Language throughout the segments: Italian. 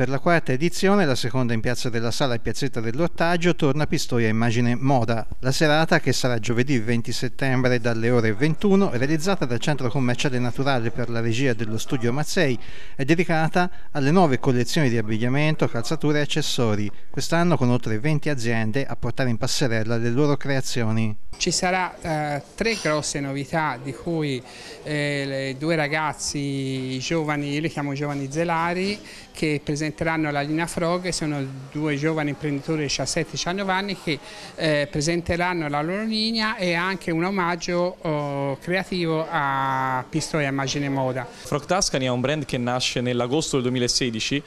Per la quarta edizione, la seconda in Piazza della Sala e Piazzetta dell'Ortaggio, torna Pistoia Immagine Moda. La serata, che sarà giovedì 20 settembre dalle ore 21, realizzata dal Centro Commerciale Naturale per la regia dello studio Mazzei, è dedicata alle nuove collezioni di abbigliamento, calzature e accessori, quest'anno con oltre 20 aziende a portare in passerella le loro creazioni. Ci sarà eh, tre grosse novità, di cui eh, due ragazzi giovani, io li chiamo giovani zelari, che presentano presenteranno alla linea Frog, sono due giovani imprenditori di 17-19 anni che eh, presenteranno la loro linea e anche un omaggio oh, creativo a Pistoia Immagine Moda. Frog Tuscany è un brand che nasce nell'agosto del 2016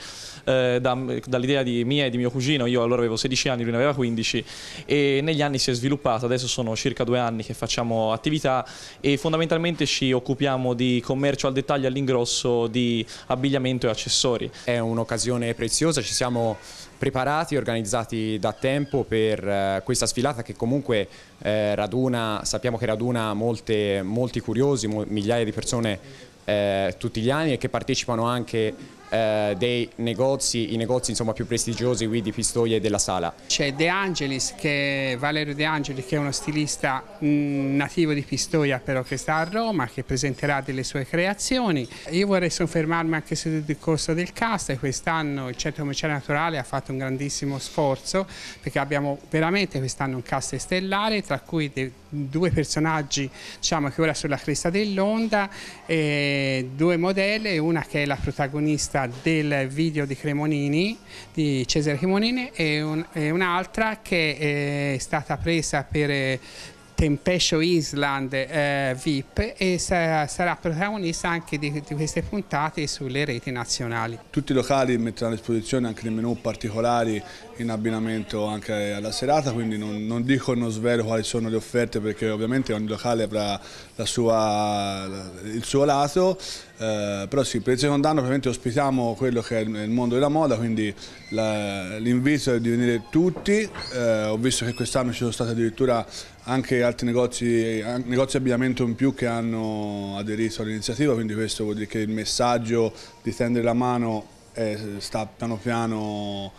eh, da, dall'idea di mia e di mio cugino, io allora avevo 16 anni, lui ne aveva 15 e negli anni si è sviluppata, adesso sono circa due anni che facciamo attività e fondamentalmente ci occupiamo di commercio al dettaglio all'ingrosso di abbigliamento e accessori. È un'occasione occasione preziosa, ci siamo preparati, organizzati da tempo per eh, questa sfilata che comunque eh, raduna, sappiamo che raduna molte, molti curiosi, migliaia di persone eh, tutti gli anni e che partecipano anche eh, dei negozi, i negozi insomma, più prestigiosi qui di Pistoia e della Sala. C'è De Angelis, che, Valerio De Angelis che è uno stilista mh, mm, nativo di Pistoia però che sta a Roma, che presenterà delle sue creazioni. Io vorrei soffermarmi anche sul discorso del cast quest'anno il Centro Commerciale Naturale ha fatto un grandissimo sforzo perché abbiamo veramente quest'anno un cast stellare tra cui due personaggi diciamo che ora sulla cresta dell'onda, due modelle, una che è la protagonista del video di Cremonini, di Cesare Cremonini e, un, e un'altra che eh, è stata presa per eh, Tempescio Island eh, VIP e sarà, sarà protagonista anche di, di, queste puntate sulle reti nazionali. Tutti i locali metteranno a disposizione anche dei menu particolari in abbinamento anche alla serata, quindi non, non dico non svelo quali sono le offerte perché ovviamente ogni locale avrà la sua, il suo lato eh, però sì, per il secondo anno ovviamente ospitiamo quello che è il mondo della moda, quindi l'invito è di venire tutti, eh, ho visto che quest'anno ci sono stati addirittura anche altri negozi, negozi abbigliamento in più che hanno aderito all'iniziativa, quindi questo vuol dire che il messaggio di tendere la mano è, sta piano piano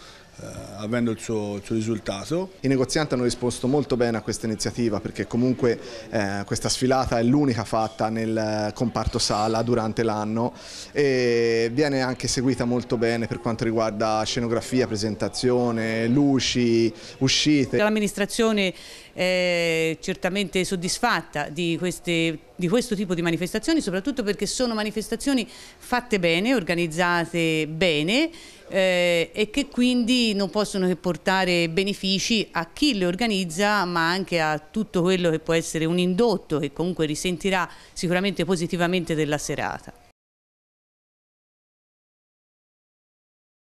eh, avendo il suo, il suo, risultato. I negozianti hanno risposto molto bene a questa iniziativa perché comunque eh, questa sfilata è l'unica fatta nel comparto sala durante l'anno e viene anche seguita molto bene per quanto riguarda scenografia, presentazione, luci, uscite. L'amministrazione è certamente soddisfatta di, queste, di questo tipo di manifestazioni soprattutto perché sono manifestazioni fatte bene, organizzate bene eh, e che quindi non possono che portare benefici a chi le organizza ma anche a tutto quello che può essere un indotto che comunque risentirà sicuramente positivamente della serata.